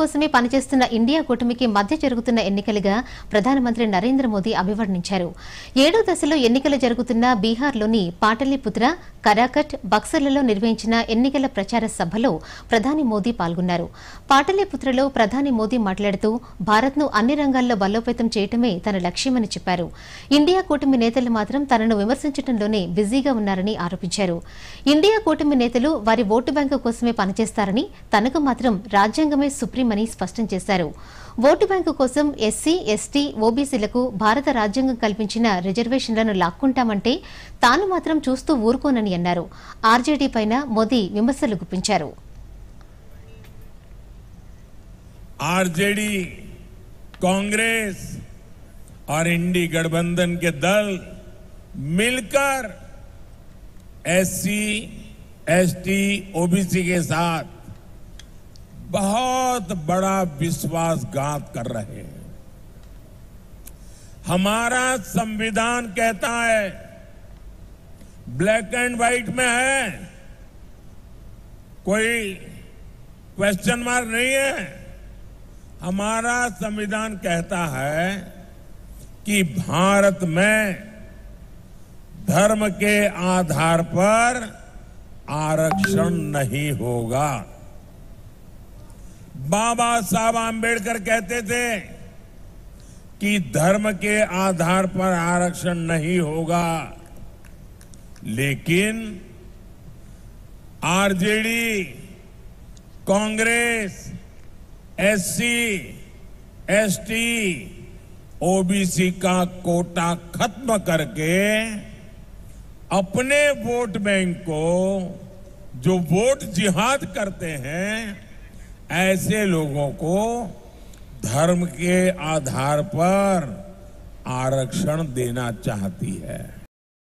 కోసమే పనిచేస్తున్న ఇండియా కూటమికి మధ్య జరుగుతున్న ఎన్నికలుగా ప్రధానమంత్రి నరేంద్ర మోదీ అభివర్ణించారు ఏడో దశలో ఎన్నికలు జరుగుతున్న బీహార్లోని పాటలీపుత్ర కరాకట్ బక్సర్లలో నిర్వహించిన ఎన్నికల ప్రచార సభలో ప్రధాని మోదీ పాల్గొన్నారు పాటలిపుత్రలో ప్రధాని మోదీ మాట్లాడుతూ భారత్ను అన్ని రంగాల్లో బలోపేతం చేయటమే తన లక్ష్యమని చెప్పారు ఇండియా కూటమి నేతలు మాత్రం తనను విమర్శించడంలోనే బిజీగా ఉన్నారని ఆరోపించారు ఇండియా కూటమి నేతలు వారి ఓటు బ్యాంకు కోసమే పనిచేస్తారని తనకు మాత్రం రాజ్యాంగమే సుప్రీం అవసరమని స్పష్టం చేశారు ఓటు బ్యాంకు కోసం ఎస్సీ ఎస్టీ ఓబీసీలకు భారత రాజ్యాంగం కల్పించిన రిజర్వేషన్లను లాక్కుంటామంటే తాను మాత్రం చూస్తూ ఊరుకోనని అన్నారు ఆర్జేడీ పైన మోదీ విమర్శలు గుప్పించారు ఆర్జేడీ కాంగ్రెస్ और एससी एसटी ओबीसी के साथ बहुत बड़ा विश्वासघात कर रहे हैं हमारा संविधान कहता है ब्लैक एंड व्हाइट में है कोई क्वेश्चन मार्क नहीं है हमारा संविधान कहता है कि भारत में धर्म के आधार पर आरक्षण नहीं होगा बाबा साहब आंबेडकर कहते थे कि धर्म के आधार पर आरक्षण नहीं होगा लेकिन RJD Congress SC ST OBC का कोटा खत्म करके अपने वोट बैंक को जो वोट जिहाद करते हैं ऐसे लोगों को धर्म के आधार पर आरक्षण देना चाहती है